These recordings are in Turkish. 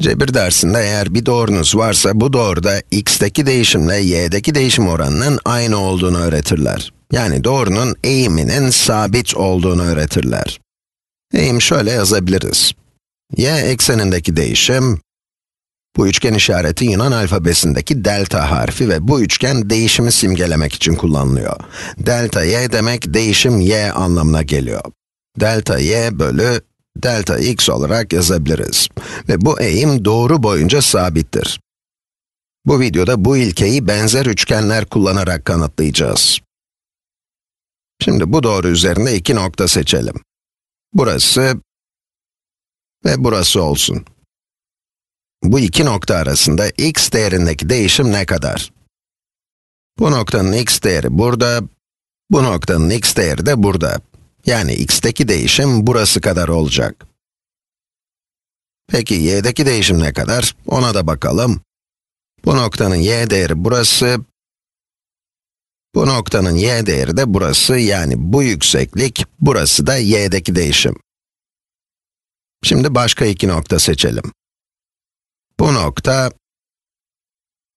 Cebir dersinde eğer bir doğrunuz varsa bu doğruda x'teki değişimle y'deki değişim oranının aynı olduğunu öğretirler. Yani doğrunun eğiminin sabit olduğunu öğretirler. Eğim şöyle yazabiliriz. y eksenindeki değişim, bu üçgen işareti Yunan alfabesindeki delta harfi ve bu üçgen değişimi simgelemek için kullanılıyor. Delta y demek değişim y anlamına geliyor. Delta y bölü delta x olarak yazabiliriz. Ve bu eğim doğru boyunca sabittir. Bu videoda bu ilkeyi benzer üçgenler kullanarak kanıtlayacağız. Şimdi bu doğru üzerinde iki nokta seçelim. Burası ve burası olsun. Bu iki nokta arasında x değerindeki değişim ne kadar? Bu noktanın x değeri burada, bu noktanın x değeri de burada. Yani x'teki değişim burası kadar olacak. Peki y'deki değişim ne kadar? Ona da bakalım. Bu noktanın y değeri burası. Bu noktanın y değeri de burası, yani bu yükseklik, burası da y'deki değişim. Şimdi başka iki nokta seçelim. Bu nokta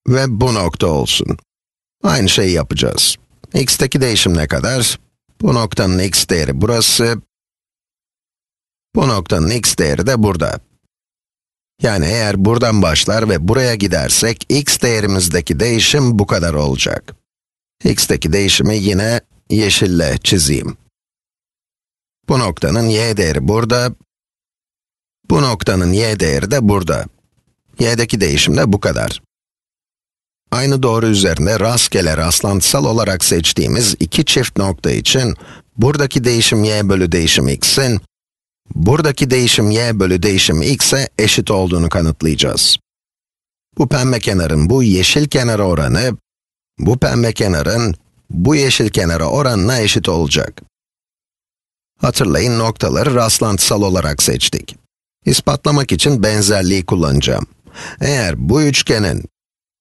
ve bu nokta olsun. Aynı şeyi yapacağız. x'teki değişim ne kadar? Bu noktanın x değeri burası. Bu noktanın x değeri de burada. Yani eğer buradan başlar ve buraya gidersek, x değerimizdeki değişim bu kadar olacak. x'teki değişimi yine yeşille çizeyim. Bu noktanın y değeri burada. Bu noktanın y değeri de burada. y'deki değişim de bu kadar. Aynı doğru üzerinde rastgele rastlantısal olarak seçtiğimiz iki çift nokta için buradaki değişim y bölü değişim x'in buradaki değişim y bölü değişim x'e eşit olduğunu kanıtlayacağız. Bu pembe kenarın bu yeşil kenara oranı, bu pembe kenarın bu yeşil kenara oranına eşit olacak. Hatırlayın noktaları rastlantısal olarak seçtik. İspatlamak için benzerliği kullanacağım. Eğer bu üçgenin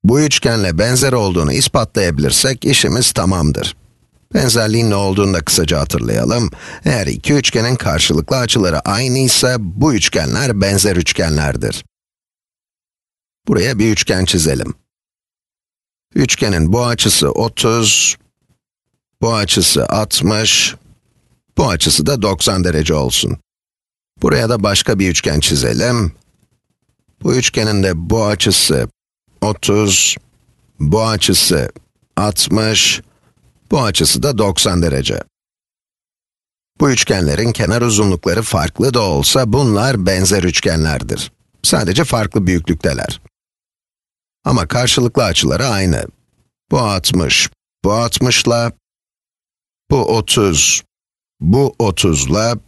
bu üçgenle benzer olduğunu ispatlayabilirsek işimiz tamamdır. Benzerliğin ne olduğunu da kısaca hatırlayalım. Eğer iki üçgenin karşılıklı açıları aynı ise bu üçgenler benzer üçgenlerdir. Buraya bir üçgen çizelim. Üçgenin bu açısı 30, bu açısı 60, bu açısı da 90 derece olsun. Buraya da başka bir üçgen çizelim. Bu üçgenin de bu açısı 30, bu açısı 60, bu açısı da 90 derece. Bu üçgenlerin kenar uzunlukları farklı da olsa bunlar benzer üçgenlerdir. Sadece farklı büyüklükteler. Ama karşılıklı açıları aynı. Bu 60, bu 60'la, bu 30, bu 30'la,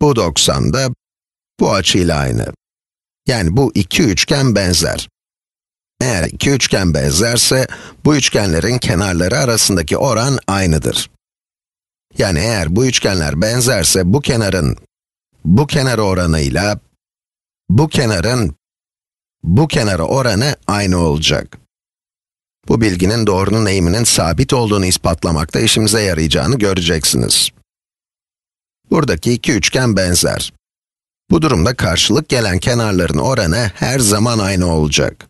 bu 90 da bu açıyla aynı. Yani bu iki üçgen benzer. Eğer iki üçgen benzerse, bu üçgenlerin kenarları arasındaki oran aynıdır. Yani eğer bu üçgenler benzerse, bu kenarın bu kenara oranıyla bu kenarın bu kenara oranı aynı olacak. Bu bilginin doğrunun eğiminin sabit olduğunu ispatlamakta işimize yarayacağını göreceksiniz. Buradaki iki üçgen benzer. Bu durumda karşılık gelen kenarların oranı her zaman aynı olacak.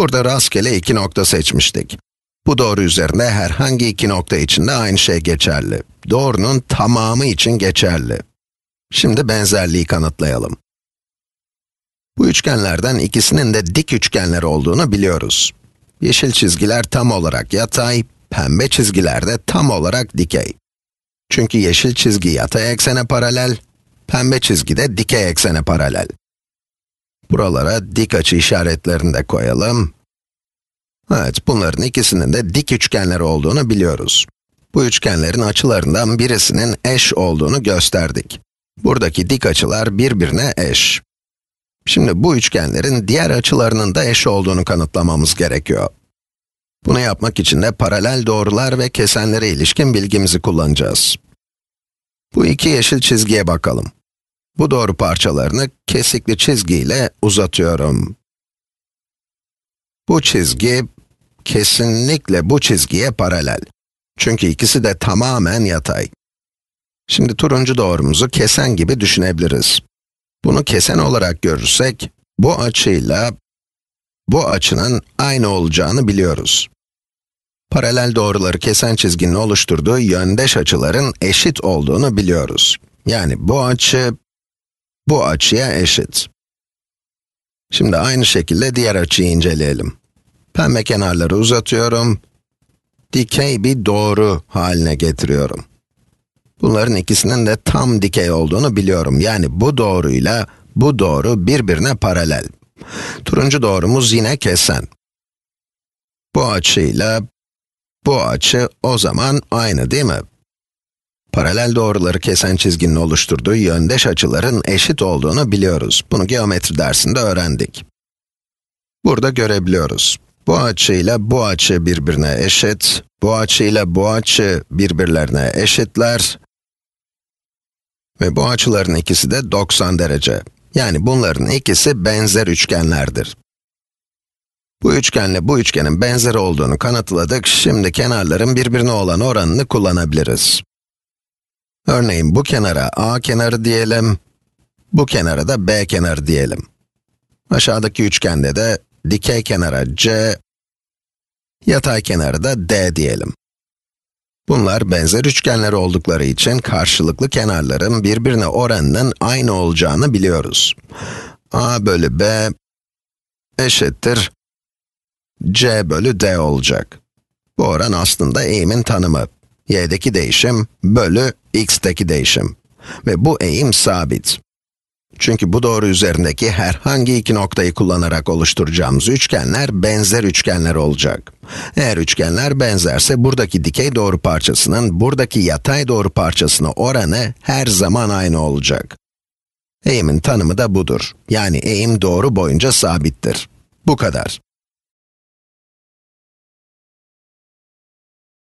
Burada rastgele iki nokta seçmiştik. Bu doğru üzerinde herhangi iki nokta için de aynı şey geçerli. Doğrunun tamamı için geçerli. Şimdi benzerliği kanıtlayalım. Bu üçgenlerden ikisinin de dik üçgenler olduğunu biliyoruz. Yeşil çizgiler tam olarak yatay, pembe çizgiler de tam olarak dikey. Çünkü yeşil çizgi yatay eksene paralel, pembe çizgi de dikey eksene paralel. Buralara dik açı işaretlerini de koyalım. Evet, bunların ikisinin de dik üçgenler olduğunu biliyoruz. Bu üçgenlerin açılarından birisinin eş olduğunu gösterdik. Buradaki dik açılar birbirine eş. Şimdi bu üçgenlerin diğer açılarının da eş olduğunu kanıtlamamız gerekiyor. Bunu yapmak için de paralel doğrular ve kesenlere ilişkin bilgimizi kullanacağız. Bu iki yeşil çizgiye bakalım. Bu doğru parçalarını kesikli çizgiyle uzatıyorum. Bu çizgi, kesinlikle bu çizgiye paralel. Çünkü ikisi de tamamen yatay. Şimdi turuncu doğrumuzu kesen gibi düşünebiliriz. Bunu kesen olarak görürsek, bu açıyla bu açının aynı olacağını biliyoruz. Paralel doğruları kesen çizginin oluşturduğu yöndeş açıların eşit olduğunu biliyoruz. Yani bu açı bu açıya eşit. Şimdi aynı şekilde diğer açıyı inceleyelim. Pembe kenarları uzatıyorum. Dikey bir doğru haline getiriyorum. Bunların ikisinin de tam dikey olduğunu biliyorum. Yani bu doğruyla bu doğru birbirine paralel. Turuncu doğrumuz yine kesen. Bu açıyla bu açı o zaman aynı değil mi? Paralel doğruları kesen çizginin oluşturduğu yöndeş açıların eşit olduğunu biliyoruz. Bunu geometri dersinde öğrendik. Burada görebiliyoruz. Bu açıyla bu açı birbirine eşit, bu açıyla bu açı birbirlerine eşitler ve bu açıların ikisi de 90 derece. Yani bunların ikisi benzer üçgenlerdir. Bu üçgenle bu üçgenin benzer olduğunu kanıtladık, şimdi kenarların birbirine olan oranını kullanabiliriz. Örneğin bu kenara A kenarı diyelim, bu kenara da B kenarı diyelim. Aşağıdaki üçgende de dikey kenara C, yatay kenarı da D diyelim. Bunlar benzer üçgenler oldukları için karşılıklı kenarların birbirine oranının aynı olacağını biliyoruz. a bölü b eşittir c bölü d olacak. Bu oran aslında eğimin tanımı y'deki değişim bölü x'teki değişim. Ve bu eğim sabit. Çünkü bu doğru üzerindeki herhangi iki noktayı kullanarak oluşturacağımız üçgenler benzer üçgenler olacak. Eğer üçgenler benzerse buradaki dikey doğru parçasının buradaki yatay doğru parçasına oranı her zaman aynı olacak. Eğimin tanımı da budur. Yani eğim doğru boyunca sabittir. Bu kadar.